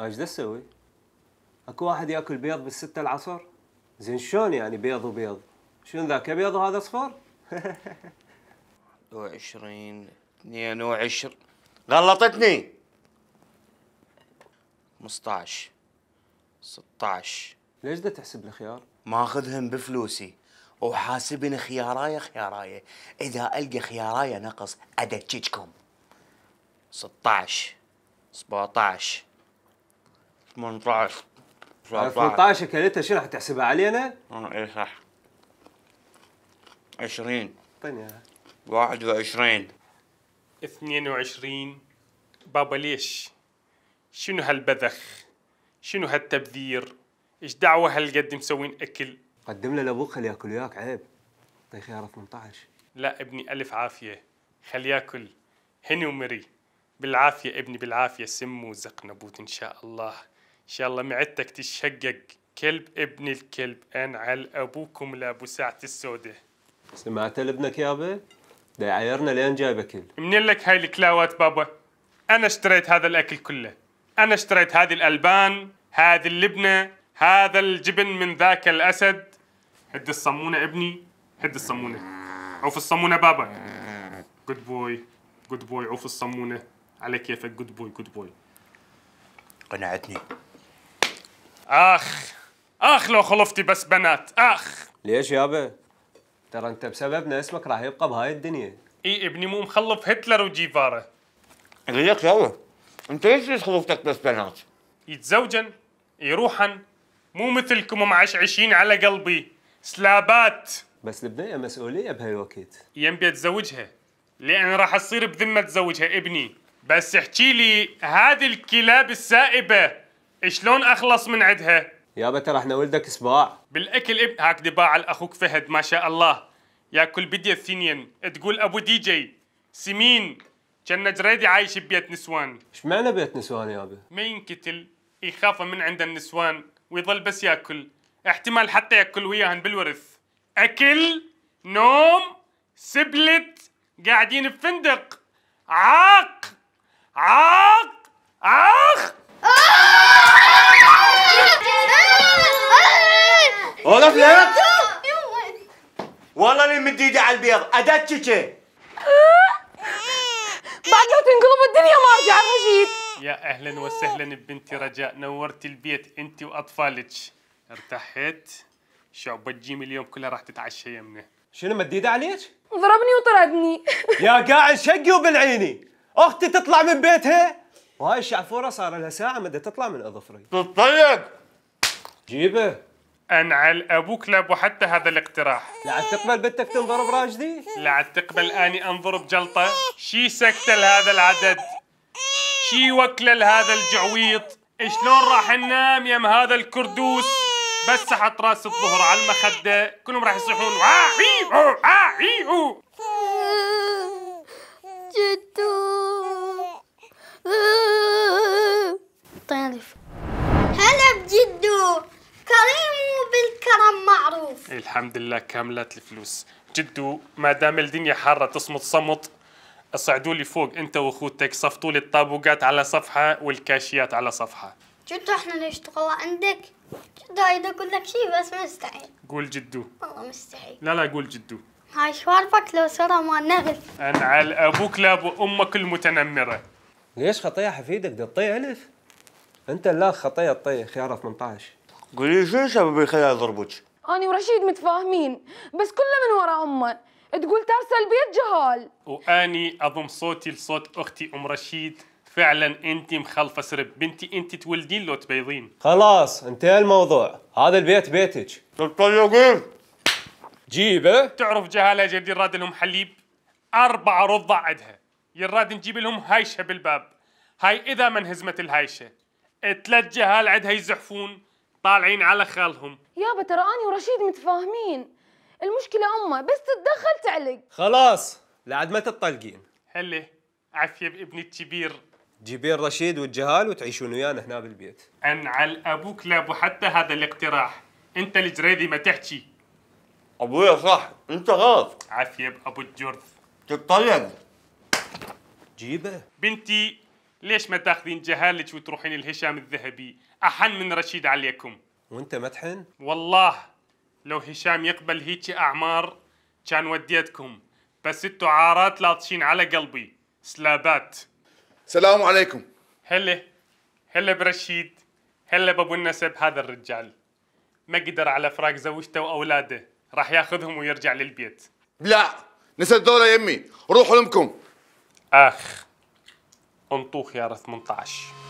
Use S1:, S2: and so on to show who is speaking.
S1: ايش ده تسوي؟ اكو واحد ياكل بيض بالستة العصر؟ زين شلون يعني بيض وبيض؟ شنو ذاك ابيض وهذا اصفر؟ 21 22 غلطتني 15 16 ليش ده تحسب الخيار؟ ماخذهم بفلوسي وحاسبني خياراي خياراي اذا القى خياراي نقص ادججكم
S2: 16 17 18 18 اكلتها شنو
S1: راح تحسبها علينا؟ آه، اي صح 20 21
S2: 22 بابا ليش؟ شنو هالبذخ؟ شنو هالتبذير؟ ايش دعوة هالقد مسوين اكل؟
S1: قدم له لابوك خليه ياكل وياك عيب طي خيار 18
S2: لا ابني الف عافية خليه ياكل هني ومري بالعافية ابني بالعافية سم نبوت ان شاء الله ان شاء الله معدتك تشقق كلب ابن الكلب انعل ابوكم لابو ساعة السودة
S1: سمعت لابنك يابا؟ ده يعايرنا لين جايب اكل
S2: منين لك هاي الكلاوات بابا؟ انا اشتريت هذا الاكل كله انا اشتريت هذه الالبان هذه اللبنة هذا الجبن من ذاك الاسد هد الصمونة ابني هد الصمونة عوف الصمونة بابا جود بوي جود بوي عوف الصمونة على كيفك جود بوي جود بوي قنعتني اخ اخ لو خلفتي بس بنات اخ
S1: ليش يابا؟ ترى انت بسببنا اسمك راح يبقى بهاي الدنيا
S2: اي ابني مو مخلف هتلر وجيفارا
S1: ليش يابا؟
S2: انت ليش خلفتك بس بنات؟ يتزوجن يروحن مو مثلكم معشعشين على قلبي سلابات بس البنية مسؤولية بهالوقت يم اتزوجها لان راح تصير بذمة تزوجها ابني بس احكي لي هذه الكلاب السائبة شلون اخلص من عندها؟ يابا ترى احنا ولدك سباع بالاكل ابن دباع باع الاخوك فهد ما شاء الله ياكل بدي الثنين تقول ابو دي جي سمين كان جريدي عايش ببيت نسوان ايش معنى
S1: بيت نسوان يابا؟
S2: ما ينكتل يخاف من عند النسوان ويظل بس ياكل احتمال حتى ياكل وياهن بالورث اكل نوم سبلت قاعدين بفندق عاق عاق عاق
S1: والله اللي مد ايدي على البيض بعد ما تنقلب الدنيا ما ارجع رشيد
S2: يا اهلا وسهلا ببنتي رجاء نورتي البيت انت واطفالك ارتحت شعب الجيم اليوم كلها راح تتعشى يمنا شنو مديده عليك؟
S1: ضربني وطردني
S2: يا قاعد شقي وبالعيني
S1: اختي تطلع من بيتها وهاي الشعفوره صار لها ساعه ما تطلع من اظفري
S2: تتطيق جيبه انعل ابوك لابو حتى هذا الاقتراح لا تقبل بنتك تنضرب راجدي لا تقبل اني انضرب بجلطه شي سكته لهذا العدد شي وكله لهذا الجعويط شلون راح ننام يم هذا الكردوس بس حط راس الظهر على المخده كلهم راح يصيحون عاعيو عاعيو جدو الحمد لله كاملات الفلوس جدو ما دام الدنيا حاره تصمت صمت اصعدوا لي فوق انت واخوتك صفطوا لي الطابوقات على صفحه والكاشيات على صفحه جدو احنا نشتغل عندك جدو عايز اقول لك شيء بس مستحيل قول جدو والله مستحيل لا لا قول جدو هاي شواربك لو صار ما انا على ابوك لاب وامك المتنمره ليش خطيه حفيدك
S1: دي الطي الف انت لا خطيه الطي خياره 18 قولي شو سبب
S2: يخليها يضربك
S1: أنا ورشيد متفاهمين بس كله من ورا أمه تقول ترسل البيت جهال
S2: وأني أضم صوتي لصوت أختي أم رشيد فعلا انت مخلفه سرب بنتي انت تولدين لو تبيضين
S1: خلاص انتهى الموضوع هذا البيت بيتك تطلقين جيبه
S2: تعرف جهاله جدي راد لهم حليب اربع رضع عندها يراد نجيب لهم هايشه بالباب هاي اذا من هزمت الهايشه ثلاث جهال عندها يزحفون طالعين على خالهم
S1: يابا ترى أنا ورشيد متفاهمين المشكلة أمه بس تتدخل تعلق
S2: خلاص لعد ما تطلقين هلي عفية بابني الكبير جيبين رشيد
S1: والجهال وتعيشون ويانا هنا بالبيت
S2: انعل ابوك لابو حتى هذا الاقتراح انت الجريدي ما تحكي ابويا صح انت غلط عافية بابو الجرث تطلق جيبه بنتي ليش ما تاخذين جهالك وتروحين لهشام الذهبي أحن من رشيد عليكم وانت متحن؟ والله لو هشام يقبل هيك أعمار كان وديتكم بس انتو عارات لاطشين على قلبي سلابات السلام عليكم هلا هلا برشيد هلا بابو النسب هذا الرجال ما قدر على فراق زوجته واولاده راح ياخذهم ويرجع للبيت لا نسى دولة يمي روحوا لامكم اخ انطوخيار 18